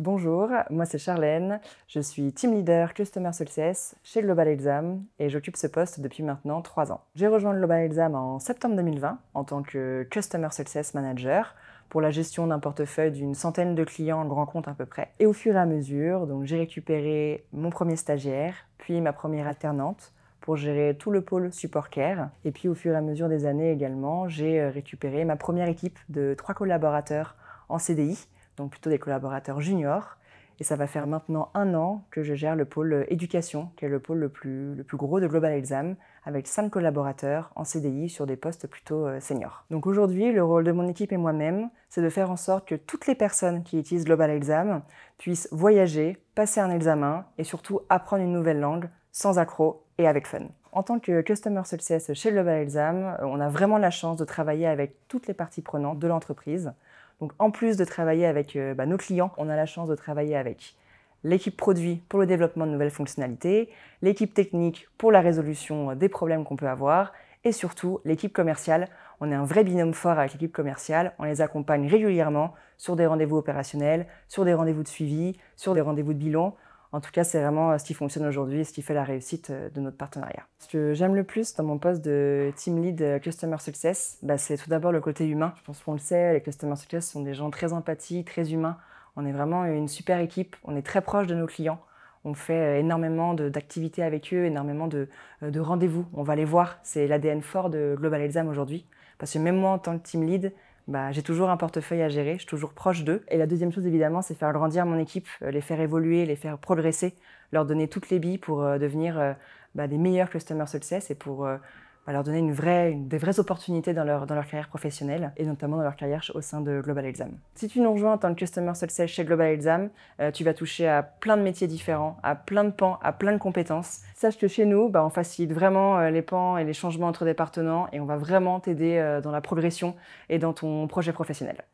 Bonjour, moi c'est Charlène, je suis Team Leader Customer Success chez Global Exam et j'occupe ce poste depuis maintenant 3 ans. J'ai rejoint Global Exam en septembre 2020 en tant que Customer Success Manager pour la gestion d'un portefeuille d'une centaine de clients en grand compte à peu près. Et au fur et à mesure, donc j'ai récupéré mon premier stagiaire, puis ma première alternante pour gérer tout le pôle support care. Et puis au fur et à mesure des années également, j'ai euh, récupéré ma première équipe de trois collaborateurs en CDI donc plutôt des collaborateurs juniors. Et ça va faire maintenant un an que je gère le pôle éducation, qui est le pôle le plus, gros de Global Exam, avec cinq collaborateurs en CDI sur des postes plutôt euh, seniors. Donc aujourd'hui, le rôle de mon équipe et moi-même, c'est de faire en sorte que toutes les personnes qui utilisent Global Exam puissent voyager, passer un examen et surtout apprendre une nouvelle langue sans accroc et avec fun. En tant que Customer Success chez Global Exam, on a vraiment la chance de travailler avec toutes les parties prenantes de l'entreprise. Donc en plus de travailler avec euh, bah, nos clients, on a la chance de travailler avec l'équipe produit pour le développement de nouvelles fonctionnalités, l'équipe technique pour la résolution euh, des problèmes qu'on peut avoir, et surtout l'équipe commerciale. On est un vrai binôme fort avec l'équipe commerciale, on les accompagne régulièrement sur des rendez-vous opérationnels, sur des rendez-vous de suivi, sur des rendez-vous de bilan. En tout cas, c'est vraiment euh, ce qui fonctionne aujourd'hui, ce qui fait la réussite euh, de notre partenariat. Ce que j'aime le plus dans mon poste de Team Lead euh, Customer Success, bah, c'est tout d'abord le côté humain. Je pense qu'on le sait, les Customer Success sont des gens très empathiques, très humains. On est vraiment une super équipe, on est très proche de nos clients. On fait énormément d'activités avec eux, énormément de, rendez-vous. On va les voir. C'est l'ADN fort de Global Exam aujourd'hui. Parce que même moi, en tant que team lead, bah, j'ai toujours un portefeuille à gérer, je suis toujours proche d'eux. Et la deuxième chose, évidemment, c'est faire grandir mon équipe, euh, les faire évoluer, les faire progresser, leur donner toutes les billes pour euh, devenir euh, bah, des meilleurs customer success et pour va leur donner des vraies opportunités dans leur, carrière professionnelle et notamment dans leur carrière au sein de Global Exam. Si tu nous rejoins en tant que Customer Success chez Global Exam, euh, tu vas toucher à plein de métiers différents, à plein de pans, à plein de compétences. Sache que chez nous, bah, on facilite vraiment euh, les pans et les changements entre départements et on va vraiment t'aider euh, dans la progression et dans ton projet professionnel.